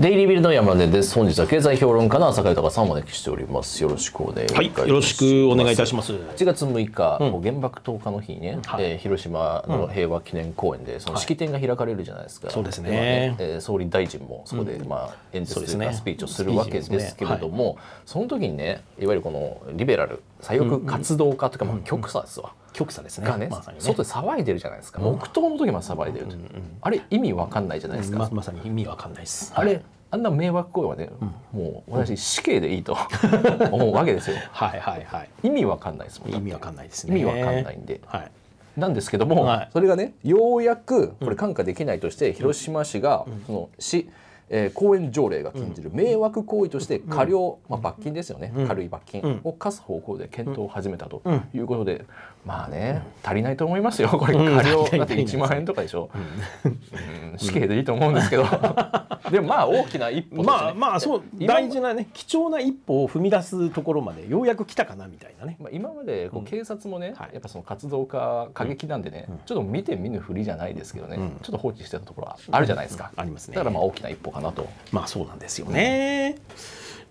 デイリービルの山根です。本日は経済評論家の浅香豊さんをお招きしております。よろしくお願いします。はい、よろしくお願いいたします。8月6日、うん、原爆投下の日ね、はい、えー、広島の平和記念公園でその式典が開かれるじゃないですか。はい、そうですね。ねえー、総理大臣もそこで、うん、まあ演説というかスピーチをするわけですけれども、そ、ねはい、その時にね、いわゆるこのリベラル左翼活動家というか、まあ極左ですわ。うん極左ですね。がね、まさにね外で騒いでるじゃないですか。黙祷の時も騒いでると、あれ意味わかんないじゃないですか。ままさに意味わかんないです。あれ、あんな迷惑行為はね、もう私死刑でいいと 思うわけですよ。はいはいはい。意味わかんないですもん。意味わかんないですね。意味わかんないんで。はい。なんですけども、それがねようやくこれ看過できないとして広島市が、その市、えー、公園条例が禁じる迷惑行為として過料、まあ、罰金ですよね、軽い罰金を課す方向で検討を始めたということで、まあね足りないと思いますよこれ過料だって1万円とかでしょ、うん、死刑でいいと思うんですけど でもまあ大きな一歩、ね、まあまあそう大事なね貴重な一歩を踏み出すところまでようやく来たかなみたいなね、まあ、今までこう警察もね、やっぱその活動家過激なんでね、ちょっと見て見ぬふりじゃないですけどね、ちょっと放置してたところはあるじゃないですか、ありますねだからまあ大きな一歩かかなと。まあそうなんですよね。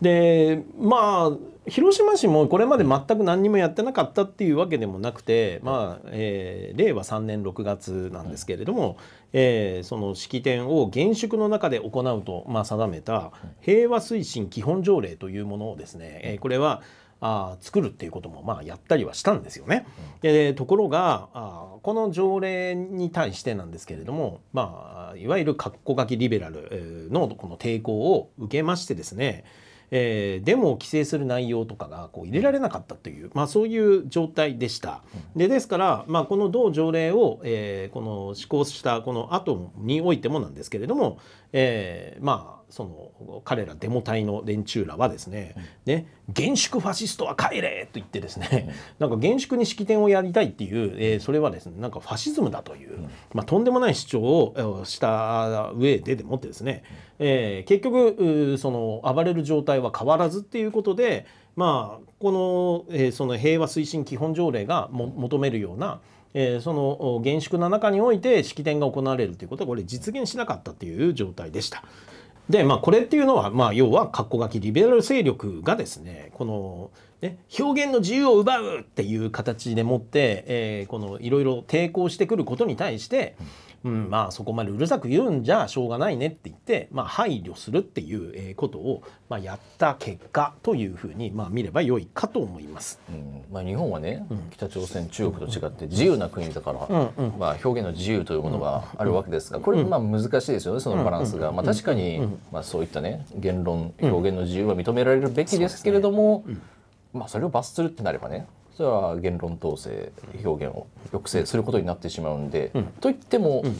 でまあ広島市もこれまで全く何にもやってなかったっていうわけでもなくて、まあえー、令和3年6月なんですけれども、えー、その式典を現職の中で行うと、まあ、定めた平和推進基本条例というものをですね、えー、これはあ作るっていうこともまあやったりはしたんですよね。でところがあこの条例に対してなんですけれども、まあ、いわゆる括弧書きリベラルのこの抵抗を受けましてですねえー、デモを規制する内容とかがこう入れられなかったという、まあ、そういう状態でした。でですから、まあ、この同条例を、えー、この施行したこの後においてもなんですけれども、えー、まあその彼らデモ隊の連中らはですねうん、ね厳粛ファシストは帰れと言ってですね、うん、なんか厳粛に式典をやりたいっていう、えー、それはですねなんかファシズムだという、うん、まあ、とんでもない主張をした上ででもってですね、えー、結局その暴れる状態は変わらずっていうことでまあこの,、えー、その平和推進基本条例が求めるような、えー、その厳粛な中において式典が行われるということはこれ実現しなかったという状態でした。でまあこれっていうのは、まあ、要は括弧書きリベラル勢力がですねこのね、表現の自由を奪うっていう形でもって、えー、このいろいろ抵抗してくることに対して、うんうん、まあそこまでうるさく言うんじゃしょうがないねって言って、まあ、配慮するっていうことを、まあ、やった結果というふうに、まあ、見れば良いかと思います、うんまあ、日本はね、うん、北朝鮮中国と違って自由な国だから、うんうん、まあ、表現の自由というものがあるわけですがこれまあ難しいですよねそのバランスが。まあ、確かに、まあ、そういったね言論表現の自由は認められるべきですけれども、ね、まあ、それを罰するってなればねそれは言論統制表現を抑制することになってしまうんで、うん、といっても、うん、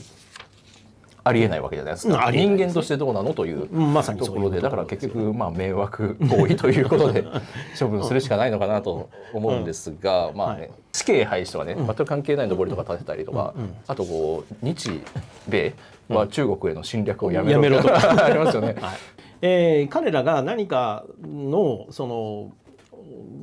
ありえないわけじゃないですか、うん、人間としてどうなのというところでだから結局まあ迷惑行為ということで 処分するしかないのかなと思うんですが、まあね、はい、死刑廃止とかね全く関係ないのぼりとか立てたりとか、あとこう日米は中国への侵略をやめろとか ありますよね。はいえー、彼らが何かのその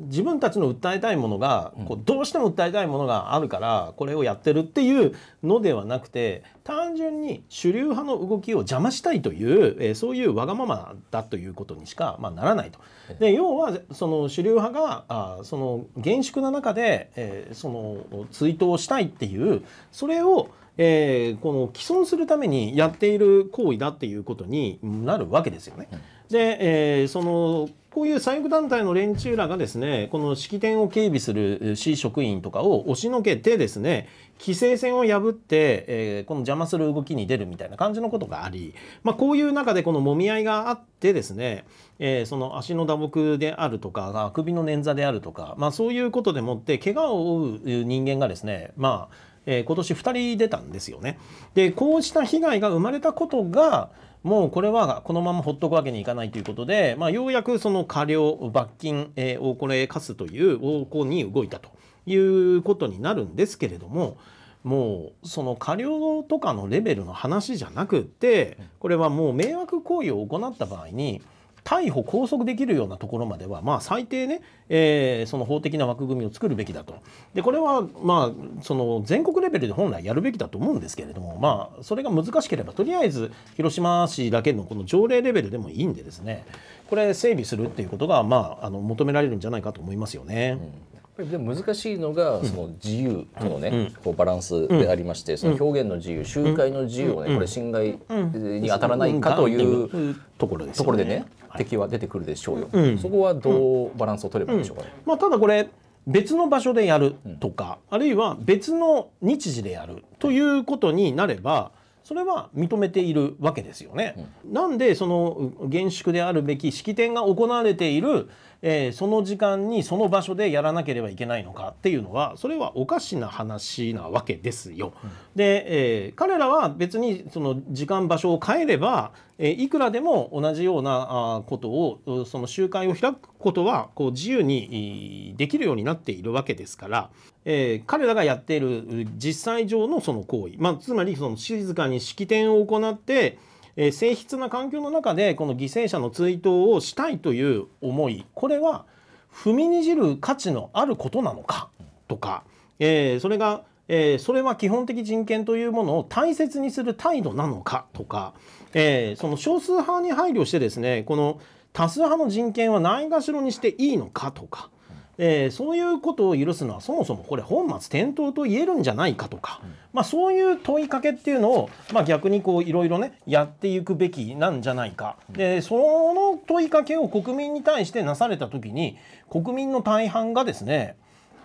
自分たちの訴えたいものがこうどうしても訴えたいものがあるからこれをやってるっていうのではなくて単純に主流派の動きを邪魔したいという、えそういうわがままだということにしか、まあ、ならないと。で要はその主流派があその厳粛な中で、えその追悼したいっていうそれをえこの既存するためにやっている行為だっていうことになるわけですよね。で、えそのこういう左翼団体の連中らがですね、この式典を警備する市職員とかを押しのけてですね、規制線を破って、えー、この邪魔する動きに出るみたいな感じのことがあり、まあ、こういう中でこのもみ合いがあってですね、えー、その足の打撲であるとか、首の捻挫であるとか、まあ、そういうことでもって怪我を負う人間がですね、まあ、えー、今年2人出たんですよね。で、こうした被害が生まれたことが、もうこれはこのままほっとくわけにいかないということで、まあ、ようやくその過料罰金をこれ課すという方向に動いたということになるんですけれども。もうその過料とかのレベルの話じゃなくってこれはもう迷惑行為を行った場合に逮捕拘束できるようなところまでは、まあ、最低ね、えー、その法的な枠組みを作るべきだとでこれは、まあ、その全国レベルで本来やるべきだと思うんですけれども、まあ、それが難しければとりあえず広島市だけのこの条例レベルでもいいんでですねこれ整備するっていうことが、まあ、あの求められるんじゃないかと思いますよね。うんぱりでも難しいのがその自由とのね、こうバランスでありまして、その表現の自由集会の自由をねこれ侵害に当たらないかというところところでね敵は出てくるでしょうよ、そこはどうバランスを取ればいいでしょうか、ねまあ、ただこれ別の場所でやるとか、あるいは別の日時でやるということになればそれは認めているわけですよね。うん、なんでその厳粛であるべき式典が行われている、えー、その時間にその場所でやらなければいけないのかっていうのはそれはおかしな話なわけですよ。うん、で、えー、彼らは別にその時間場所を変えれば、えー、いくらでも同じようなあことをその集会を開くことはこう自由にできるようになっているわけですからえー、彼らがやっている実際上のその行為、まあ、つまりその静かに式典を行って、えー、静筆な環境の中でこの犠牲者の追悼をしたいという思いこれは踏みにじる価値のあることなのかとか、えー、それが、えそれは基本的人権というものを大切にする態度なのかとか、えその少数派に配慮してですねこの多数派の人権はないがしろにしていいのかとか。えー、そういうことを許すのはそもそもこれ本末転倒と言えるんじゃないかとか、うん、まあ、そういう問いかけっていうのを、まあ、逆にこういろいろねやっていくべきなんじゃないか、うん、でその問いかけを国民に対してなされた時に国民の大半がですね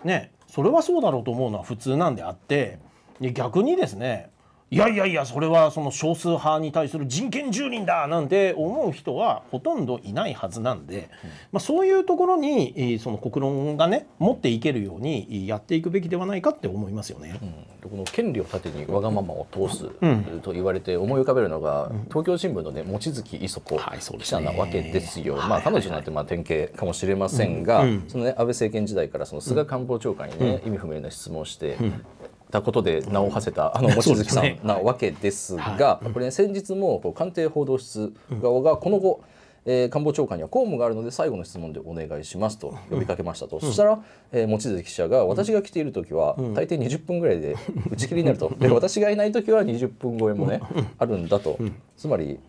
ねそれはそうだろうと思うのは普通なんであって逆にですねいやいやいやそれはその少数派に対する人権住人だなんて思う人はほとんどいないはずなんで、まあ、そういうところにその国論がね持っていけるようにやっていくべきではないかって思いますよね。うん、この権利を盾にわがままを通すと言われて思い浮かべるのが、東京新聞のね望月磯子記者なわけですよ。まあ彼女なんてまあ典型かもしれませんが、その安倍政権時代からその菅官房長官にね、うん、意味不明な質問をして、たことで名を馳せた、あの望月さんなわけですが、これ、ね、先日もこう官邸報道室側がこの後、えー、官房長官には公務があるので最後の質問でお願いしますと呼びかけましたと、うん、そしたら、えー、望月記者が私が来ている時は大抵20分ぐらいで打ち切りになると、で私がいない時は20分超えもね、あるんだとつまり、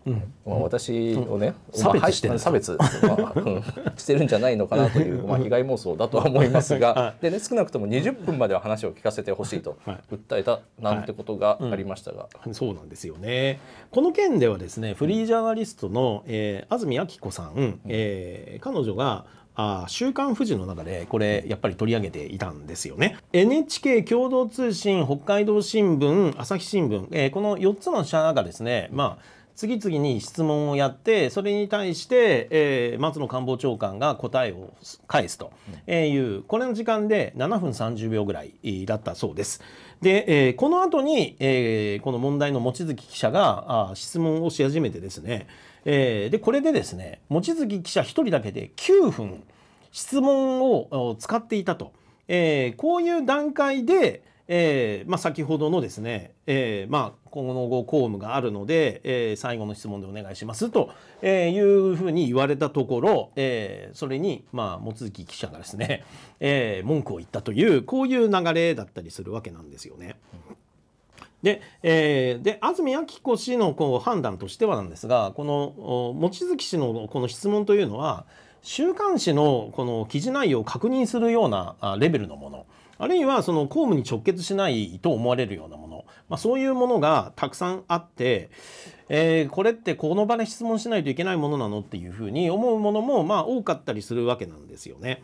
まあ、私をね、差別してる、差別、まあ、してるんじゃないのかなという、まあ、被害妄想だとは思いますが、でね、少なくとも20分までは話を聞かせてほしいと訴えたなんてことがありましたが、そうなんですよねこの件ではですねフリージャーナリストの、えー、安住明子さん、えー、彼女があ週刊富士の中でこれやっぱり取り上げていたんですよね NHK 共同通信北海道新聞朝日新聞、えー、この4つの社がですねまあ次々に質問をやってそれに対して、えー、松野官房長官が答えを返すという、うん、これの時間で7分30秒ぐらいだったそうです。で、えー、この後に、えー、この問題の望月記者があ質問をし始めてですね、えー、でこれでですね望月記者1人だけで9分質問を使っていたと、えー、こういう段階でえーまあ、先ほどのですね、えーまあ、今後公務があるので、えー、最後の質問でお願いしますと、えー、いうふうに言われたところ、えー、それに、まあ、望月記者がですね、えー、文句を言ったというこういう流れだったりするわけなんですよね。で,、えー、で安住明子氏のこう判断としてはなんですがこの望月氏のこの質問というのは週刊誌のこの記事内容を確認するようなレベルのもの。あるいはその公務に直結しないと思われるようなもの、まあ、そういうものがたくさんあって、えー、これってこの場で質問しないといけないものなのっていうふうに思うものもまあ多かったりするわけなんですよね。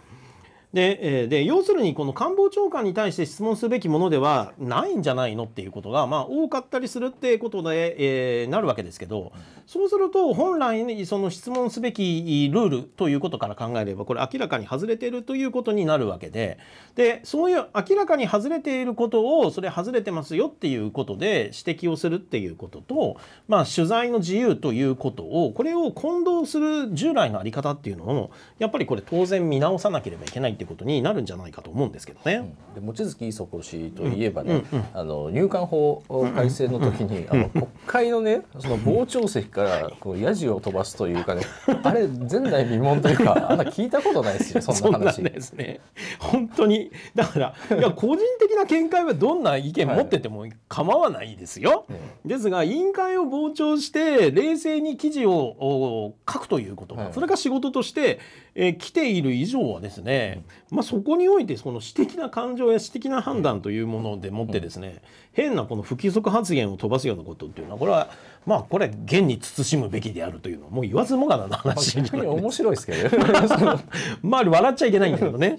でで要するにこの官房長官に対して質問すべきものではないんじゃないのっていうことが、まあ、多かったりするってことで、えー、なるわけですけどそうすると本来その質問すべきルールということから考えればこれ明らかに外れているということになるわけででそういう明らかに外れていることをそれ外れてますよっていうことで指摘をするっていうことと、まあ、取材の自由ということをこれを混同する従来の在り方っていうのをやっぱりこれ当然見直さなければいけないってことになるんじゃないかと思うんですけどね。で望月磯子氏といえばね、うんうんあの入管法改正の時に、あの国会のねその傍聴席からこうヤジを飛ばすというかねあれ前代未聞というかあんな聞いたことないですよそんな話。そですね本当にだからいや個人的な見解はどんな意見持ってても構わないですよ。はい、ですが委員会を傍聴して冷静に記事を書くということ、はい、それが仕事としてえ来ている以上はですね、まあ、そこにおいてその私的な感情や私的な判断というものでもってですね、変なこの不規則発言を飛ばすようなことっていうのはこれはまあこれ現に慎むべきであるというのはもう言わずもがなな話に、面白いですけど まあ笑っちゃいけないんだけどね。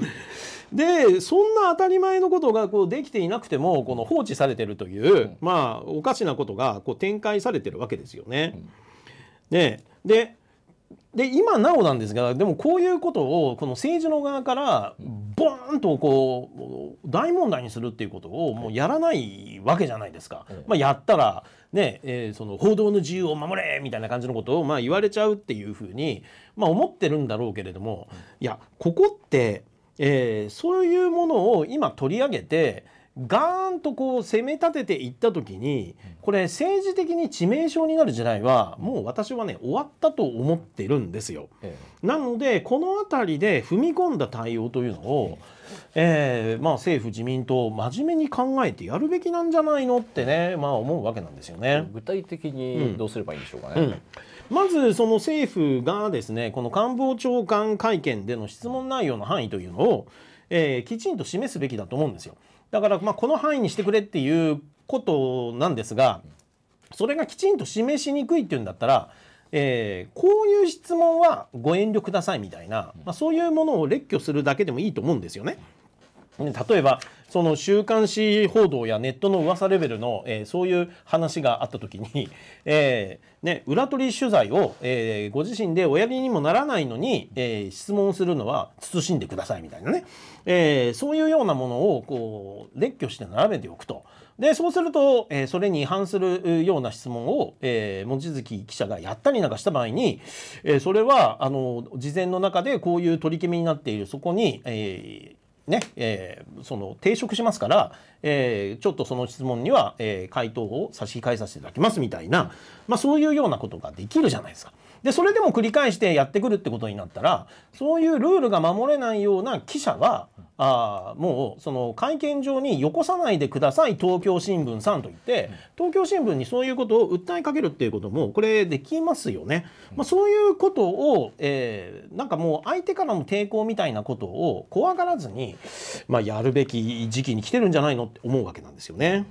でそんな当たり前のことがこうできていなくてもこの放置されてるという、うん、まあおかしなことがこう展開されてるわけですよね。うん、ねでで今なおなんですがでもこういうことをこの政治の側からボーンとこう大問題にするっていうことをもうやらないわけじゃないですか。まあ、やったらねえー、その報道の自由を守れみたいな感じのことをまあ言われちゃうっていうふうに、まあ、思ってるんだろうけれどもいやここって、えー、そういうものを今取り上げてガーンとこう攻め立てていった時にこれ政治的に致命傷になる時代はもう私はね終わったと思ってるんですよ。なのでこの辺りで踏み込んだ対応というのを、えまあ、政府自民党真面目に考えてやるべきなんじゃないのってね、まあ、思うわけなんですよね。具体的にどうすればいいんでしょうかね。うんうんまずその政府がですねこの官房長官会見での質問内容の範囲というのを、えー、きちんと示すべきだと思うんですよ。だからまあこの範囲にしてくれっていうことなんですがそれがきちんと示しにくいっていうんだったら、えー、こういう質問はご遠慮くださいみたいな、まあ、そういうものを列挙するだけでもいいと思うんですよね。例えばその週刊誌報道やネットの噂レベルの、えー、そういう話があった時に、えーね、裏取り取材を、えー、ご自身でおやりにもならないのに、えー、質問するのは慎んでくださいみたいなね、えー、そういうようなものをこう列挙して並べておくと。でそうすると、えー、それに違反するような質問を、えー、望月記者がやったりなんかした場合に、えー、それはあの事前の中でこういう取り決めになっているそこに、えー、ね、えー、その抵触しますから、えー、ちょっとその質問には、えー、回答を差し控えさせていただきますみたいな、まあ、そういうようなことができるじゃないですか。でそれでも繰り返してやってくるってことになったらそういうルールが守れないような記者はあもうその会見場によこさないでください東京新聞さんと言って東京新聞にそういうことを訴えかけるっていうこともこれできますよね。まあ、そういうことを、えー、なんかもう相手からの抵抗みたいなことを怖がらずに、まあ、やるべき時期に来てるんじゃないのって思うわけなんですよね。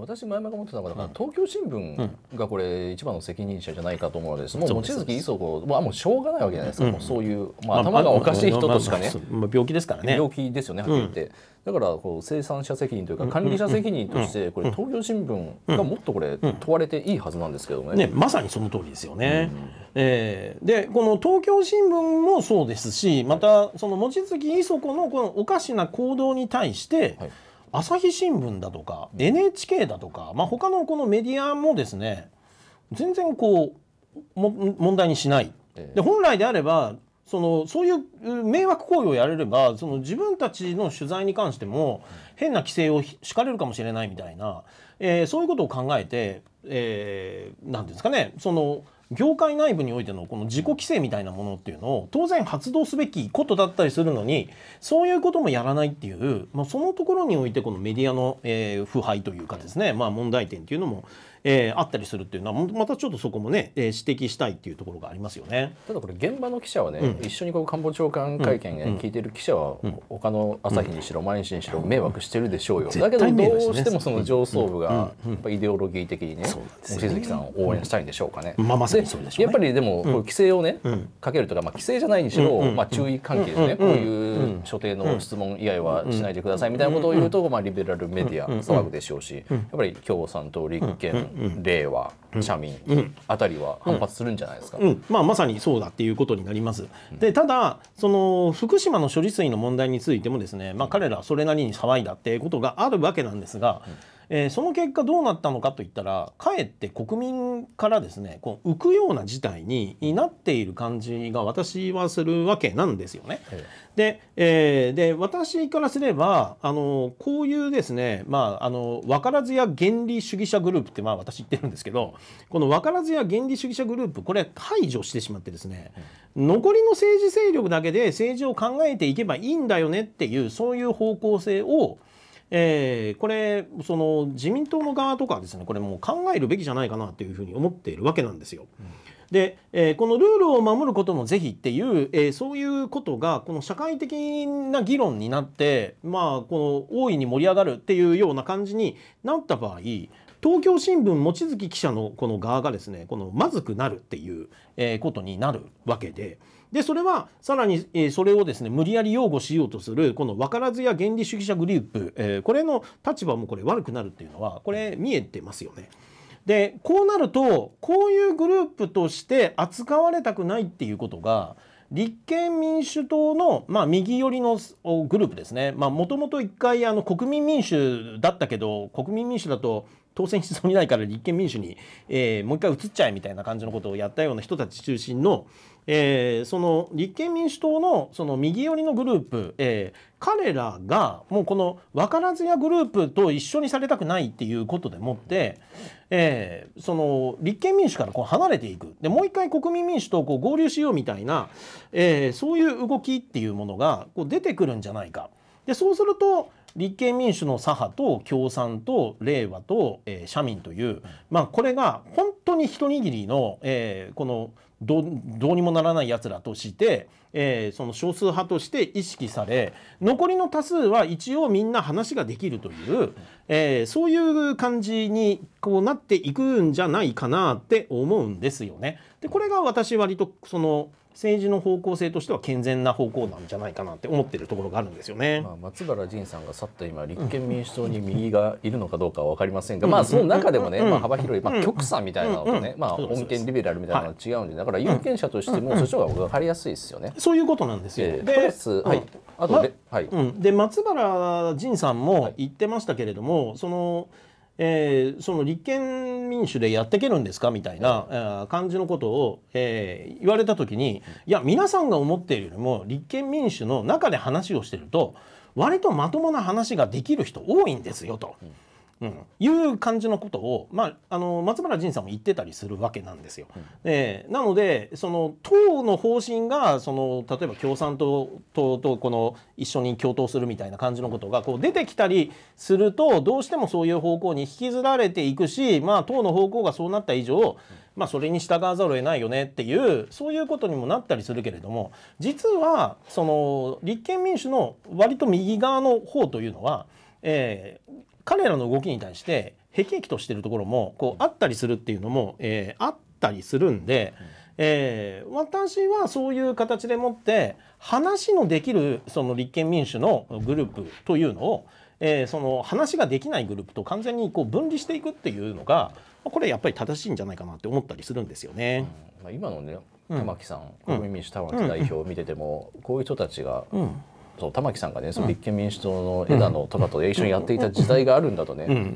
私前々から思ってたのが、うん、東京新聞がこれ一番の責任者じゃないかと思うけです、うん、もう望月磯子はもうしょうがないわけじゃないですか、うん、そういう、まあ、頭がおかしい人としかね、まあ、病気ですからね病気ですよねはっきり言って、だからこう生産者責任というか管理者責任としてこれ東京新聞がもっとこれ問われていいはずなんですけどね。ねまさにその通りですよね。うん、えー、でこの東京新聞もそうですしまたその望月磯子のこのおかしな行動に対して、はい朝日新聞だとか NHK だとか、まあ、他のこのメディアもですね全然こう問題にしない。で本来であればそのそういう迷惑行為をやれればその自分たちの取材に関しても変な規制を敷かれるかもしれないみたいな、えー、そういうことを考えて何、えー、て言うんですかねその業界内部においてのこの自己規制みたいなものっていうのを当然発動すべきことだったりするのにそういうこともやらないっていう、まあ、そのところにおいてこのメディアの、えー、腐敗というかですね、まあ、問題点っていうのもえー、あったりするっていうのはまたちょっとそこもね、えー、指摘したいっていうところがありますよね。ただこれ現場の記者はね、うん、一緒にこう官房長官会見で聞いてる記者は、うん、他の朝日にしろ毎日にしろ迷惑してるでしょうよ。だけどどうしてもその上層部がやっぱイデオロギー的にね、望月さんを応援したいんでしょうかね。まあまさにそうでしょう、ね、やっぱりでもこ規制をねかけるとかまあ規制じゃないにしろまあ注意関係ですねこういう所定の質問以外はしないでくださいみたいなことを言うとまあリベラルメディア騒ぐでしょうし、やっぱり共産党立憲令和、社民あたりは反発するんじゃないですか、うんうん、まあ、まさにそうだっていうことになります。でただその福島の処理水の問題についてもですね、まあ、彼らそれなりに騒いだっていうことがあるわけなんですが。うんえー、その結果どうなったのかといったらかえって国民からですねこう浮くような事態になっている感じが私はするわけなんですよね。で,、えー、で私からすればあのこういうですね、まあ、あの分からずや原理主義者グループって、まあ、私言ってるんですけどこの分からずや原理主義者グループこれ排除してしまってですね、残りの政治勢力だけで政治を考えていけばいいんだよねっていうそういう方向性をえー、これその自民党の側とかはですねこれもう考えるべきじゃないかなというふうに思っているわけなんですよ。うんで、えー、このルールを守ることも是非っていう、えー、そういうことがこの社会的な議論になってまあこの大いに盛り上がるっていうような感じになった場合東京新聞望月記者のこの側がですねこのまずくなるっていう、えことになるわけで。でそれはさらに、えそれをですね無理やり擁護しようとするこの分からずや原理主義者グループ、えこれの立場もこれ悪くなるっていうのはこれ見えてますよね。でこうなるとこういうグループとして扱われたくないっていうことが立憲民主党の、まあ、右寄りのグループですねもともと一回あの国民民主だったけど国民民主だと当選しそうにないから立憲民主に、えー、もう一回移っちゃえみたいな感じのことをやったような人たち中心の、えー、その立憲民主党のその右寄りのグループ、えー、彼らがもうこの分からずやグループと一緒にされたくないっていうことでもって、えー、その立憲民主からこう離れていくでもう一回国民民主とこう合流しようみたいな、えー、そういう動きっていうものがこう出てくるんじゃないか。でそうすると立憲民主の左派と共産と令和と、えー、社民という、まあ、これが本当に一握りの、えー、このどうにもならないやつらとして、えー、その少数派として意識され残りの多数は一応みんな話ができるという、えー、そういう感じにこうなっていくんじゃないかなって思うんですよね。でこれが私割とその政治の方向性としては健全な方向なんじゃないかなって思ってるところがあるんですよね、まあ、松原仁さんが去った今立憲民主党に右がいるのかどうかは分かりませんが、まあ、その中でもね、まあ、幅広い、まあ、極左みたいなのとね、まあ、穏健リベラルみたいなのは違うんでだから有権者としてもそっちの方が分かりやすいですよね。そういうことなんですよ、えー、ではい、あとで,、はいで松原仁さんも言ってましたけれども、その。えー、その立憲民主でやっていけるんですかみたいな感じのことを、えー、言われた時にいや皆さんが思っているよりも立憲民主の中で話をしてると割とまともな話ができる人多いんですよと。うんうん、いう感じのことを、まあ、あの松原仁さんも言ってたりするわけなんですよ。うん、でなのでその党の方針がその例えば共産党ととこの一緒に共闘するみたいな感じのことがこう出てきたりするとどうしてもそういう方向に引きずられていくし、まあ、党の方向がそうなった以上、うんまあ、それに従わざるを得ないよねっていうそういうことにもなったりするけれども実はその立憲民主の割と右側の方というのは、えー、彼らの動きに対して辟易としてるところもこうあったりするっていうのも、えー、あったりするんで、えー、私はそういう形でもって話のできるその立憲民主のグループというのを、えー、その話ができないグループと完全にこう分離していくっていうのがこれやっぱり正しいんじゃないかなって思ったりするんですよね。うん、今のね玉木さん、うん、国民民主玉木代表を見てても、うん、こういう人たちが、うんそう玉木さんがねその立憲民主党の枝野とかと一緒にやっていた時代があるんだとね、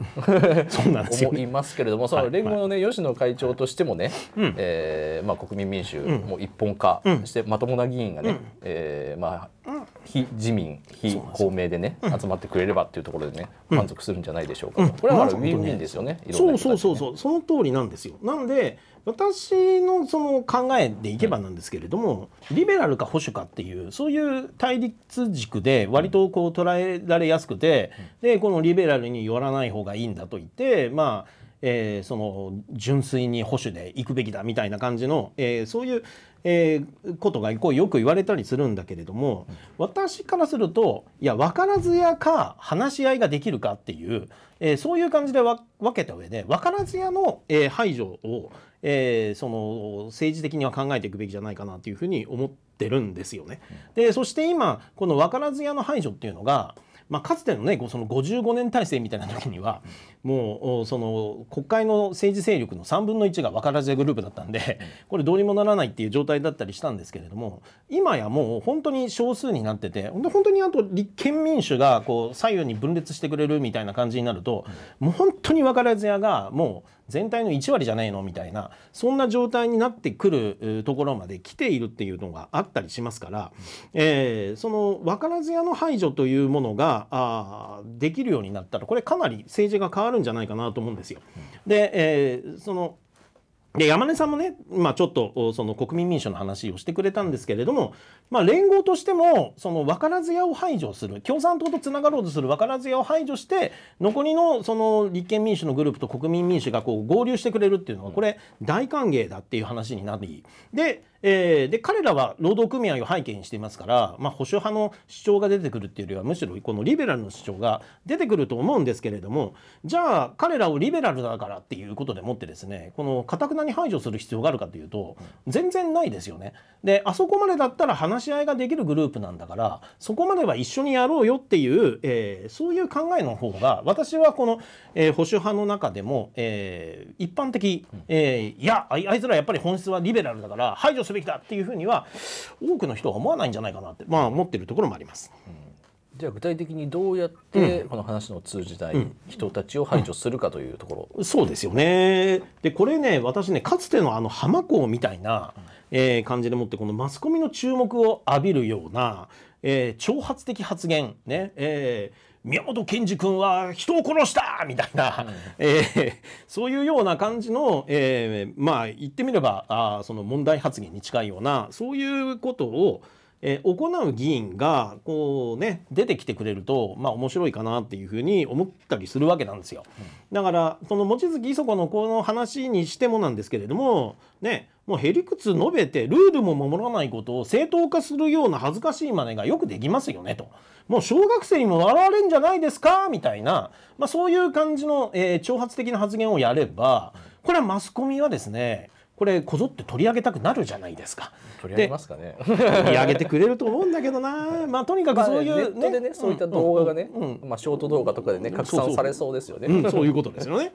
思いますけれどもその連合のね、吉野会長としてもね、はえまあ、国民民主も一本化してまともな議員がね、うえまあ非自民、非公明でね、集まってくれればっていうところでね、満足するんじゃないでしょうか、これはウィンウィンですよね、そうそうそうそう、その通りなんですよ。なんで、私のその考えでいけばなんですけれども、リベラルか保守かっていう、そういう対立軸で、割とこう捉えられやすくて、で、このリベラルに寄らない方がいいんだと言って、まあ、えー、その純粋に保守で行くべきだみたいな感じの、えー、そういう、えー、ことがこうよく言われたりするんだけれども私からするといや分からずやか話し合いができるかっていう、えー、そういう感じで分けた上で分からずやの、えー、排除を、えー、その政治的には考えていくべきじゃないかなというふうに思ってるんですよね。でそして今この分からずやの排除っていうのがまあ、かつてのねその55年体制みたいな時にはもうその国会の政治勢力の3分の1が分からずグループだったんでこれどうにもならないっていう状態だったりしたんですけれども今やもう本当に少数になってて本当にあと立憲民主がこう左右に分裂してくれるみたいな感じになるともう本当にからず屋がもう全体の1割じゃないのみたいなそんな状態になってくるところまで来ているっていうのがあったりしますから、えー、その分からず屋の排除というものがあできるようになったらこれかなり政治が変わるんじゃないかなと思うんですよ。で、えー、そので山根さんもね、まあ、ちょっとその国民民主の話をしてくれたんですけれども、まあ、連合としてもその分からず屋を排除する共産党とつながろうとする分からず屋を排除して残りのその立憲民主のグループと国民民主がこう合流してくれるっていうのはこれ大歓迎だっていう話になりでえー、で彼らは労働組合を背景にしていますから、まあ、保守派の主張が出てくるっていうよりはむしろこのリベラルの主張が出てくると思うんですけれどもじゃあ彼らをリベラルだからっていうことでもってですねこのかたくなに排除する必要があるかというと全然ないですよね。であそこまでだったら話し合いができるグループなんだからそこまでは一緒にやろうよっていう、えー、そういう考えの方が私はこの、えー、保守派の中でも、えー、一般的、えー、いやあいつらやっぱり本質はリベラルだから排除すべべきだっていうふうには多くの人は思わないんじゃないかなって、まあ、思ってるところもあります。うん、じゃあ具体的にどうやってこの話の通じたい人たちを排除するかというところ、うんうん、そうですよねでこれね私ねかつてのあの浜港みたいな、えー、感じでもってこのマスコミの注目を浴びるような、えー、挑発的発言ね、えー宮本賢治君は人を殺したみたいな、うん、えー、そういうような感じの、えー、まあ言ってみればあその問題発言に近いようなそういうことをえー、行う議員がこうね出てきてくれるとまあ面白いかなっていうふうに思ったりするわけなんですよ。だからその望月磯子のこの話にしてもなんですけれどもねもうへりくつ述べてルールも守らないことを正当化するような恥ずかしい真似がよくできますよねと。もう小学生にも笑われんじゃないですかみたいな、まあ、そういう感じの、えー、挑発的な発言をやればこれはマスコミはですねこれこぞって取り上げたくなるじゃないですか。取り上げますかね。取り上げてくれると思うんだけどな。まあとにかくそういうね、でねそういった動画がね、うんうん、まあショート動画とかでね拡散されそうですよね。そういうことですよね。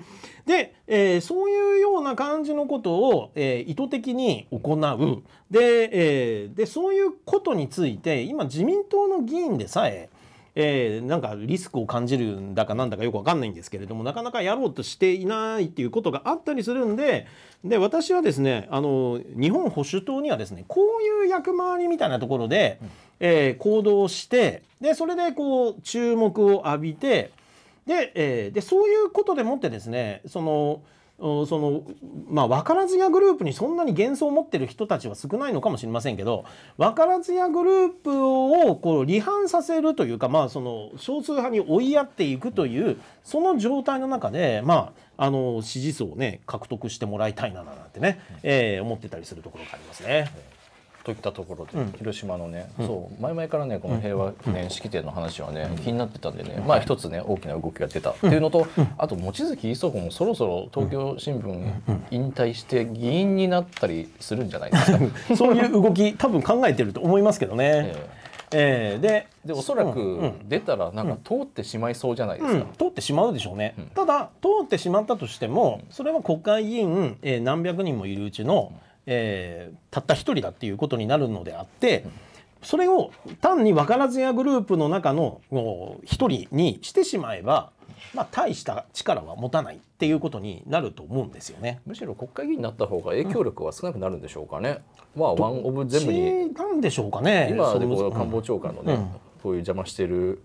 で、えー、そういうような感じのことを、えー、意図的に行う。で、えー、でそういうことについて今自民党の議員でさええー、なんかリスクを感じるんだかなんだかよくわかんないんですけれどもなかなかやろうとしていないっていうことがあったりするんでで私はですねあの日本保守党にはですねこういう役回りみたいなところで、えー、行動してでそれでこう注目を浴びてで,、えー、でそういうことでもってですねそのそのまあ分からずやグループにそんなに幻想を持ってる人たちは少ないのかもしれませんけど分からずやグループをこう離反させるというか、まあ、その少数派に追いやっていくというその状態の中で、まあ、あの支持層を、ね、獲得してもらいたいななんてね、えー、思ってたりするところがありますね。といったところで、うん、広島のね、うん、そう前々からねこの平和年式典の話はね、うん、気になってたんでね、まあ一つね大きな動きが出たっていうのと、あと望月磯子もそろそろ東京新聞引退して議員になったりするんじゃないですか そういう動き多分考えてると思いますけどね。えーえー、ででおそらく出たらなんか通ってしまいそうじゃないですか、うん、通ってしまうでしょうね、ただ通ってしまったとしてもそれは国会議員、えー、何百人もいるうちの、えー、たった一人だっていうことになるのであって。それを単に分からずやグループの中の一人にしてしまえば、まあ、大した力は持たないっていうことになると思うんですよねむしろ国会議員になった方が影響力は少なくなるんでしょうかね、まあワンオブ全部になんでしょうかね今でこ官房長官のね、うん、そういう邪魔してる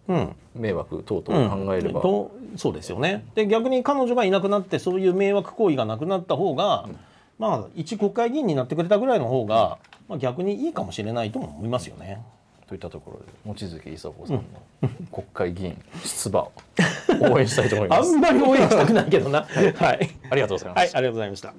迷惑等々を考えれば、うん、そうですよねで逆に彼女がいなくなってそういう迷惑行為がなくなった方が、うんまあ一国会議員になってくれたぐらいの方が、まあ、逆にいいかもしれないとも思いますよね。といったところで望月磯子さんの 国会議員出馬を応援したいと思います。あんまり応援したくないけどな。はい、ありがとうございました。はい、ありがとうございました。